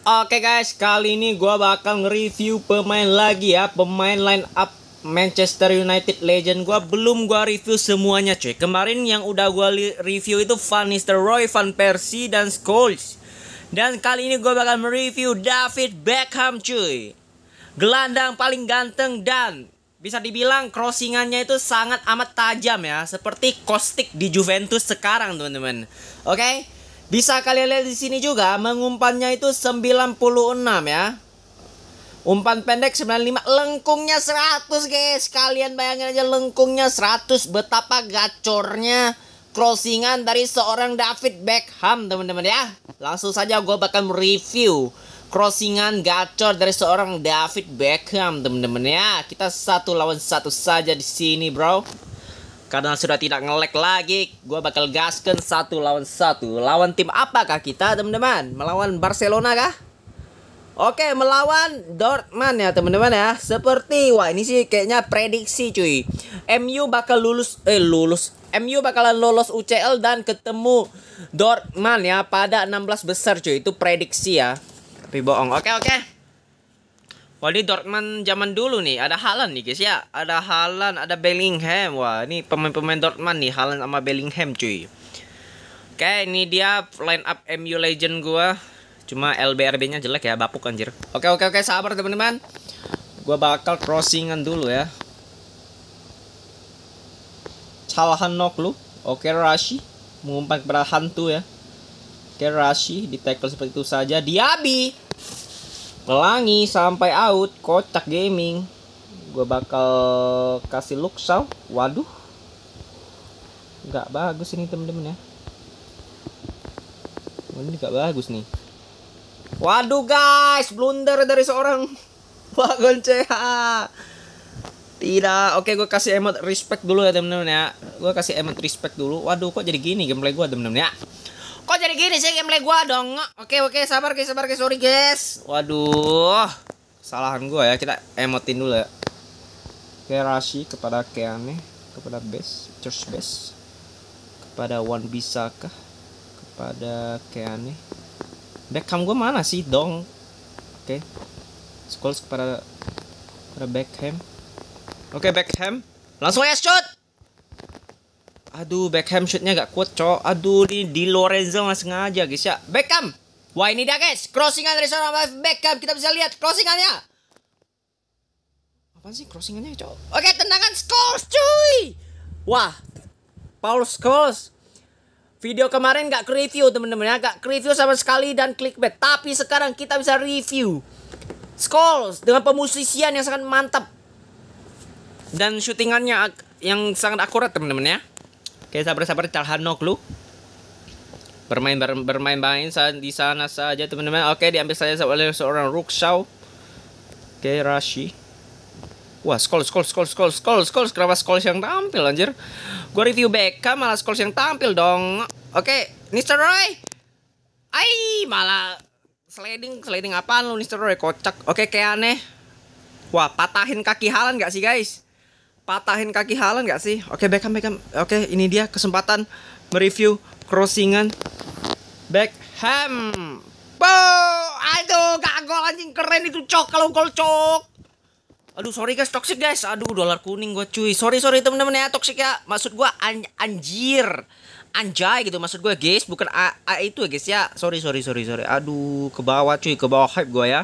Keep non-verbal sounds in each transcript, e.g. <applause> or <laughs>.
Oke okay guys, kali ini gue bakal nge-review pemain lagi ya Pemain line up Manchester United legend gue Belum gue review semuanya cuy Kemarin yang udah gue review itu Van Nistelrooy, Van Persie, dan Scholes Dan kali ini gue bakal mereview David Beckham cuy Gelandang paling ganteng dan bisa dibilang crossingannya itu sangat amat tajam ya Seperti Kostik di Juventus sekarang teman-teman Oke? Okay? Bisa kalian lihat di sini juga mengumpannya itu 96 ya. Umpan pendek 95, lengkungnya 100 guys. Kalian bayangin aja lengkungnya 100 betapa gacornya crossingan dari seorang David Beckham teman-teman ya. Langsung saja gue bakal review crossingan gacor dari seorang David Beckham teman-teman ya. Kita satu lawan satu saja di sini bro. Karena sudah tidak ngelek lagi, gue bakal gaskan satu lawan satu. Lawan tim apakah kita, teman-teman? Melawan Barcelona kah? Oke, melawan Dortmund ya, teman-teman ya. Seperti wah ini sih kayaknya prediksi cuy. MU bakal lulus eh lulus. MU bakalan lolos UCL dan ketemu Dortmund ya pada 16 besar cuy. Itu prediksi ya. Tapi bohong. Oke, oke. Wah ini Dortmund zaman dulu nih Ada Haaland nih guys ya Ada Haaland, ada Bellingham Wah ini pemain-pemain Dortmund nih Haaland sama Bellingham cuy Oke ini dia line up MU Legend gua Cuma LBRB nya jelek ya Bapuk anjir Oke oke oke sabar teman-teman Gua bakal crossingan dulu ya Nok lu Oke Rashi Mengumpan kepada hantu ya Oke Rashi di tackle seperti itu saja Diaby Langi sampai out kocak gaming gue bakal kasih look luxau waduh nggak bagus ini temen-temen ya ini nggak bagus nih waduh guys blunder dari seorang wagon <laughs> CH tidak oke gue kasih emot respect dulu ya temen-temen ya gue kasih emot respect dulu waduh kok jadi gini gameplay gue temen-temen ya Kok jadi gini sih gameplay gua dong? Oke oke sabar guys sabar guys sorry guys. Waduh. Kesalahan gua ya kita emotin dulu ya. Kerashi kepada Keane kepada best Church best Kepada One bisa kah kepada Keane. Beckham gua mana sih dong? Oke. Okay. kepada kepada Beckham. Oke okay, Beckham. Langsung ya shoot. Aduh, Beckham shootnya gak kuat, cok. Aduh, ini di Lorenzo nggak sengaja, guys ya. Beckham. Wah, ini dia, guys. Crossingan dari seorang Beckham. Kita bisa lihat crossingannya. Apa sih crossingannya, cok? Oke, tendangan scores, cuy. Wah, Paul scores. Video kemarin gak review temen-temen ya Gak review sama sekali dan clickbait Tapi sekarang kita bisa review scores dengan pemusisian yang sangat mantap Dan syutingannya yang sangat akurat temen-temen ya Oke, sabar-sabar clue. Bermain bermain-main di sana saja teman-teman. Oke, diambil saja oleh seorang Rukshaw. Oke, Rashi. Wah, skol, skol, skol, skol, skol, skol. Kenapa skol yang tampil, anjir? Gua review BK malah skol yang tampil dong. Oke, Mr. Roy. Ai, malah sliding, sliding apaan lu Mr. Roy? Kocak. Oke, kayak aneh. Wah, patahin kaki Halan gak sih, guys? patahin kaki Halan gak sih? Oke, okay, Beckham, Beckham. Oke, okay, ini dia kesempatan mereview crossingan Beckham. Bo, aduh, gak gol anjing keren itu cok kalau gol cok. Aduh, sorry guys, toxic guys. Aduh, dolar kuning gua cuy. Sorry, sorry temen-temen ya, toxic ya. Maksud gua an anjir. Anjay gitu maksud gue guys, bukan A, A itu ya guys ya. Sorry, sorry, sorry, sorry. Aduh, ke bawah cuy, ke bawah hype gua ya.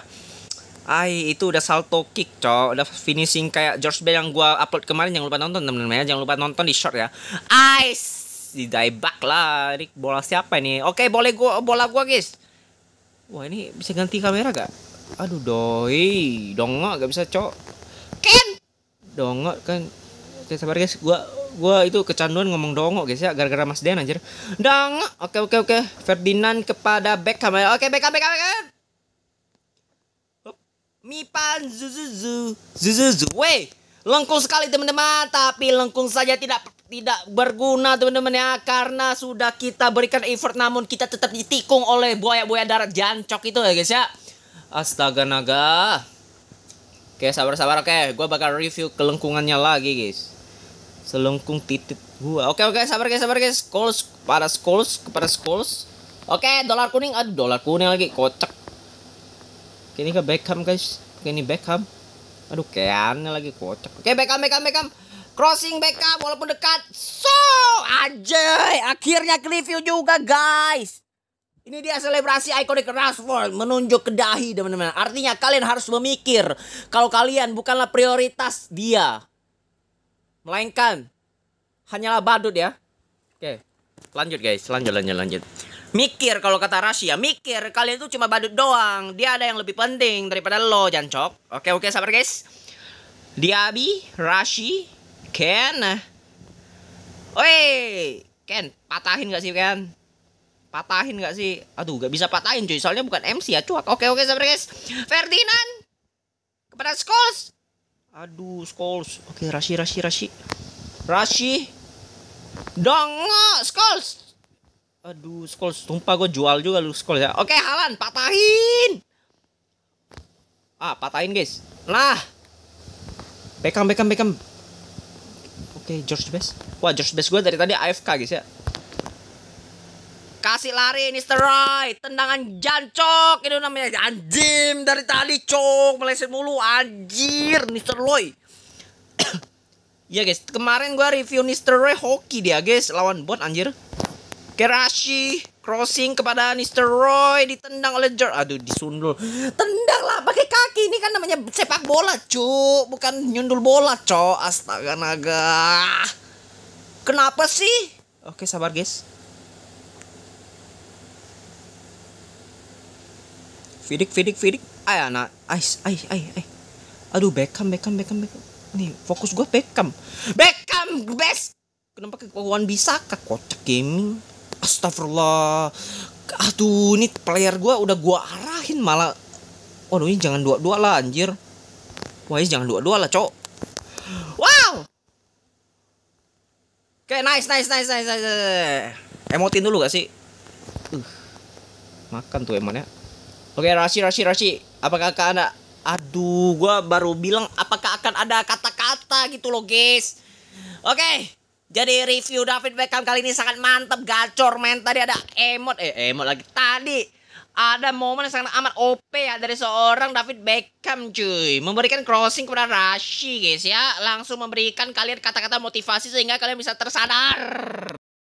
Ai itu udah salto kick cok Udah finishing kayak George Bell yang gua upload kemarin Jangan lupa nonton teman temen ya Jangan lupa nonton di short ya Ice Di dieback lah Ini bola siapa ini Oke boleh gua, bola gua guys Wah ini bisa ganti kamera gak? Aduh doi Dongok gak bisa cok Ken Dongok kan Oke sabar guys gua gua itu kecanduan ngomong dongok guys ya Gara-gara Mas Den anjir Dongok Oke oke oke Ferdinand kepada Beckham ya. Oke Beckham Beckham, Beckham. Mipan zuzuzu zuzuzu. Weh, lengkung sekali teman-teman, tapi lengkung saja tidak tidak berguna teman-teman ya karena sudah kita berikan effort namun kita tetap ditikung oleh buaya-buaya darat jancok itu ya guys ya. Astaga naga. Oke, sabar-sabar oke. gue bakal review kelengkungannya lagi, guys. Selengkung titik gua. Oke, oke, sabar guys, sabar guys. Skulls, para skulls, kepada skulls. Oke, dolar kuning. Aduh, dolar kuning lagi. Kocak ini ke Beckham guys. Ini Beckham. Aduh, keannya lagi kocak. Oke, Beckham, Beckham, Beckham. Crossing Beckham walaupun dekat. So, anjay, akhirnya review juga, guys. Ini dia selebrasi ikonik Rashford menunjuk ke dahi teman-teman. Artinya kalian harus memikir kalau kalian bukanlah prioritas dia. Melainkan hanyalah badut ya. Oke, lanjut guys, lanjut lanjut lanjut. Mikir kalau kata Rasya, mikir kalian tuh cuma badut doang. Dia ada yang lebih penting daripada lo, Jancok. Oke, oke, sabar guys. Diabi, Rashi, Ken. Oi Ken, patahin gak sih Ken? Patahin gak sih? Aduh, gak bisa patahin cuy, soalnya bukan MC ya, cuak. Oke, oke, sabar guys. Ferdinand kepada Skulls. Aduh, Skulls. Oke, Rashi, Rashi, Rashi. Rashi. Dong, Skulls. Aduh, skol sumpah gue jual juga lu skol ya. Oke, Halan, patahin. Ah, patahin, guys. Nah. Beckham, Beckham, Beckham. Oke, George Best. Wah, George Best gue dari tadi AFK, guys ya. Kasih lari Mister Roy. Tendangan jancok. Itu namanya anjim dari tadi, cok. Meleset mulu anjir Mr. Roy. <coughs> Iya, guys. Kemarin gue review Mr. Roy hoki dia, guys. Lawan bot anjir. Kerashi crossing kepada Roy ditendang oleh George. Aduh, disundul. Tendanglah pakai kaki. Ini kan namanya sepak bola, Cuk. Bukan nyundul bola, Cok. Astaga naga. Kenapa sih? Oke, sabar, guys. Fidik, fidik, fidik. Ay, anak. Ay, ay, ay, ay. Aduh, Beckham, Beckham, Beckham, Beckham. Nih, fokus gue Beckham. Beckham, best. Kenapa kekuatan bisa kak kocak gaming? astagfirullah aduh ini player gue udah gue arahin malah waduh ini jangan dua-dua lah anjir wah ini jangan dua-dua lah cok wow oke okay, nice nice nice nice nice emotin dulu gak sih uh, makan tuh emangnya. oke okay, Rashi Rashi Rashi apakah ada? aduh gue baru bilang apakah akan ada kata-kata gitu loh guys oke okay. Jadi review David Beckham kali ini sangat mantep, gacor men. Tadi ada emot, eh emot lagi. Tadi ada momen yang sangat amat OP ya dari seorang David Beckham cuy. Memberikan crossing kepada Rashi guys ya. Langsung memberikan kalian kata-kata motivasi sehingga kalian bisa tersadar.